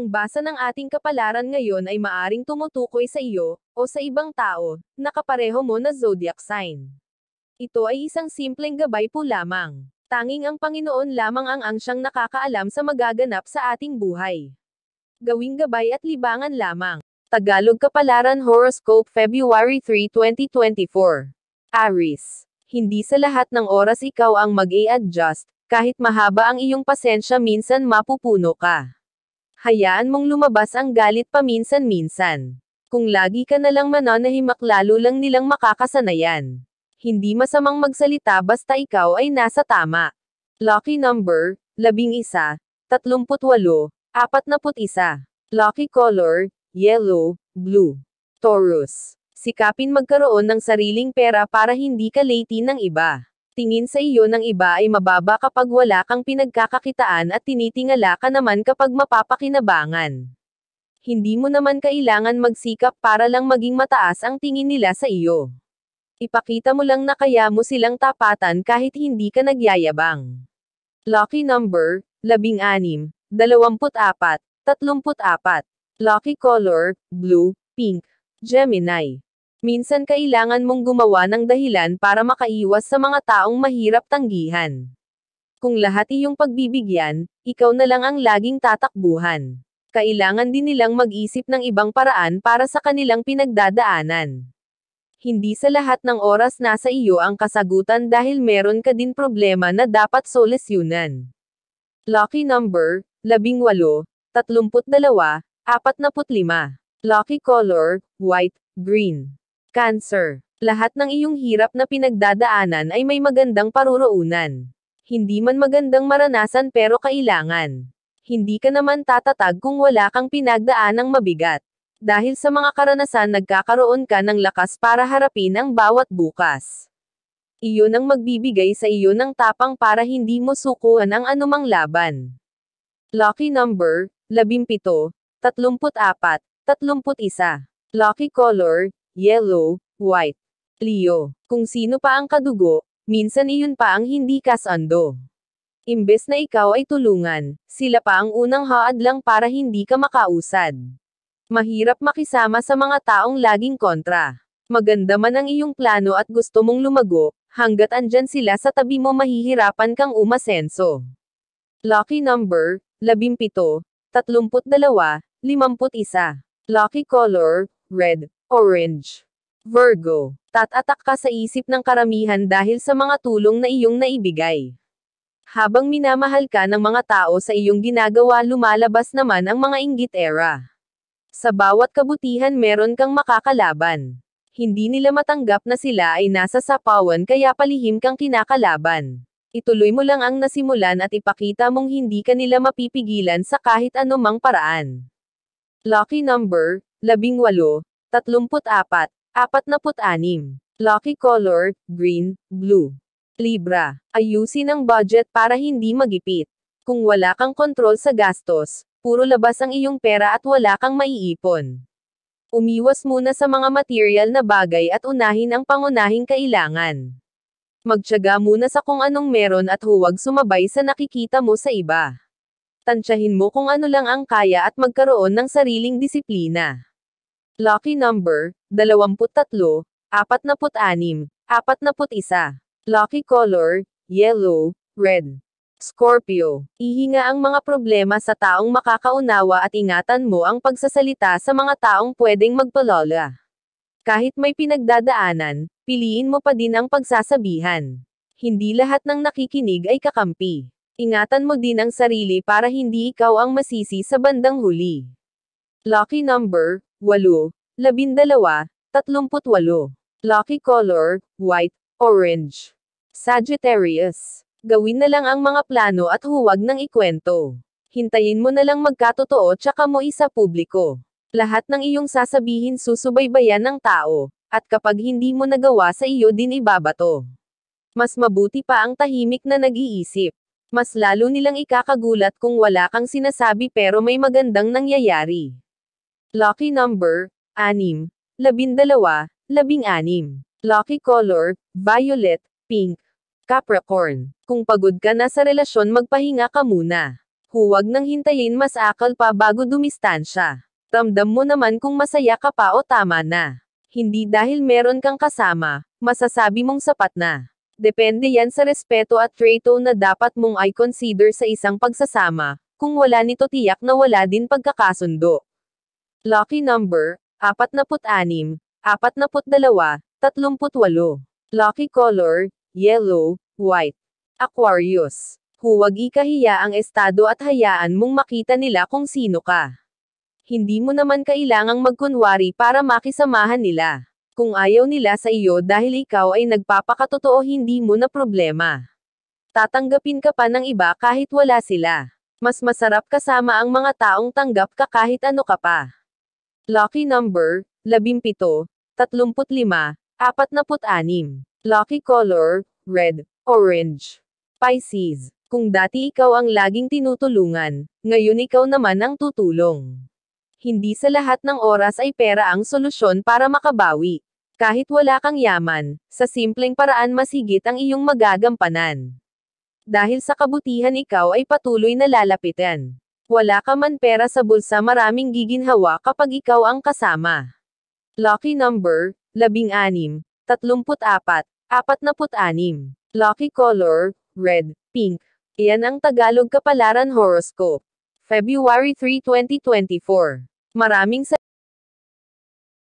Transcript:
ang basa ng ating kapalaran ngayon ay maaring tumutukoy sa iyo, o sa ibang tao, na kapareho mo na zodiac sign. Ito ay isang simpleng gabay po lamang. Tanging ang Panginoon lamang ang ang siyang nakakaalam sa magaganap sa ating buhay. Gawing gabay at libangan lamang. Tagalog Kapalaran Horoscope February 3, 2024. Aris. Hindi sa lahat ng oras ikaw ang mag-i-adjust, kahit mahaba ang iyong pasensya minsan mapupuno ka. Hayaan mong lumabas ang galit paminsan-minsan. Kung lagi ka nalang mananahimak lalo lang nilang makakasanayan. Hindi masamang magsalita basta ikaw ay nasa tama. Lucky number, 11, 38, 41. Lucky color, yellow, blue. Taurus. Sikapin magkaroon ng sariling pera para hindi ka late ng iba tingin sa iyo ng iba ay mababa kapag wala kang pinagkakakitaan at tinitingala ka naman kapag mapapakinabangan. Hindi mo naman kailangan magsikap para lang maging mataas ang tingin nila sa iyo. Ipakita mo lang na kaya mo silang tapatan kahit hindi ka nagyayabang. Lucky number, 16, 24, 34. Lucky color, blue, pink, Gemini. Minsan kailangan mong gumawa ng dahilan para makaiwas sa mga taong mahirap tanggihan. Kung lahat iyong pagbibigyan, ikaw na lang ang laging tatakbuhan. Kailangan din nilang mag-isip ng ibang paraan para sa kanilang pinagdadaanan. Hindi sa lahat ng oras nasa iyo ang kasagutan dahil meron ka din problema na dapat solusyunan. Lucky number, 18, 32, 45. Lucky color, white, green. Cancer. Lahat ng iyong hirap na pinagdadaanan ay may magandang paruroonan. Hindi man magandang maranasan pero kailangan. Hindi ka naman tatatag kung wala kang pinagdaanang mabigat. Dahil sa mga karanasan nagkakaroon ka ng lakas para harapin ang bawat bukas. Iyon ang magbibigay sa iyo ng tapang para hindi mo sukuan ang anumang laban. Lucky number, 17, 34, 31. Lucky color, yellow, white. Leo, kung sino pa ang kadugo, minsan iyon pa ang hindi kasando. Imbes na ikaw ay tulungan, sila pa ang unang haad lang para hindi ka makausad. Mahirap makisama sa mga taong laging kontra. Maganda man ang iyong plano at gusto mong lumago, hanggat andyan sila sa tabi mo mahihirapan kang umasenso. Lucky number, 17, 32, 51. Lucky color, red. Orange. Virgo. Tatatak ka sa isip ng karamihan dahil sa mga tulong na iyong naibigay. Habang minamahal ka ng mga tao sa iyong ginagawa lumalabas naman ang mga inggit era. Sa bawat kabutihan meron kang makakalaban. Hindi nila matanggap na sila ay nasa sapawan kaya palihim kang kinakalaban. Ituloy mo lang ang nasimulan at ipakita mong hindi ka nila mapipigilan sa kahit anumang paraan. Lucky number, 18, 34, 46. Lucky color, green, blue. Libra, ayusin ang budget para hindi magipit. Kung wala kang kontrol sa gastos, puro labas ang iyong pera at wala kang maiipon. Umiwas muna sa mga material na bagay at unahin ang pangunahing kailangan. Magtyaga muna sa kung anong meron at huwag sumabay sa nakikita mo sa iba. Tansyahin mo kung ano lang ang kaya at magkaroon ng sariling disiplina. Lucky number, 23, 46, 41. Lucky color, yellow, red. Scorpio, ihinga ang mga problema sa taong makakaunawa at ingatan mo ang pagsasalita sa mga taong pwedeng magpalola. Kahit may pinagdadaanan, piliin mo pa din ang pagsasabihan. Hindi lahat ng nakikinig ay kakampi. Ingatan mo din ang sarili para hindi ikaw ang masisi sa bandang huli. Lucky number, 8, 12, 38. Lucky color, white, orange. Sagittarius. Gawin na lang ang mga plano at huwag nang ikwento. Hintayin mo na lang magkatotoo tsaka mo isa publiko. Lahat ng iyong sasabihin susubaybayan ng tao, at kapag hindi mo nagawa sa iyo din ibabato. Mas mabuti pa ang tahimik na nag-iisip. Mas lalo nilang ikakagulat kung wala kang sinasabi pero may magandang nangyayari. Lucky number, 6, 12, 16. Lucky color, violet, pink, Capricorn. Kung pagod ka na sa relasyon magpahinga ka muna. Huwag nang hintayin mas akal pa bago dumistansya. Ramdam mo naman kung masaya ka pa o tama na. Hindi dahil meron kang kasama, masasabi mong sapat na. Depende yan sa respeto at trato na dapat mong i-consider sa isang pagsasama, kung wala nito tiyak na wala din pagkakasundo. Lucky number, 46, 42, 38. Lucky color, yellow, white. Aquarius. Huwag ikahiya ang estado at hayaan mong makita nila kung sino ka. Hindi mo naman kailangang magkunwari para makisamahan nila. Kung ayaw nila sa iyo dahil ikaw ay nagpapakatotoo hindi mo na problema. Tatanggapin ka pa ng iba kahit wala sila. Mas masarap kasama ang mga taong tanggap ka kahit ano ka pa. Lucky number, 17, 35, 46. Lucky color, red, orange. Pisces, kung dati ikaw ang laging tinutulungan, ngayon ikaw naman ang tutulong. Hindi sa lahat ng oras ay pera ang solusyon para makabawi. Kahit wala kang yaman, sa simpleng paraan mas higit ang iyong magagampanan. Dahil sa kabutihan ikaw ay patuloy na lalapitan. Wala ka man pera sa bulsa maraming giginhawa kapag ikaw ang kasama. Lucky number, 16, 34, 46. Lucky color, red, pink. Iyan ang Tagalog Kapalaran Horoscope. February 3, 2024. Maraming sa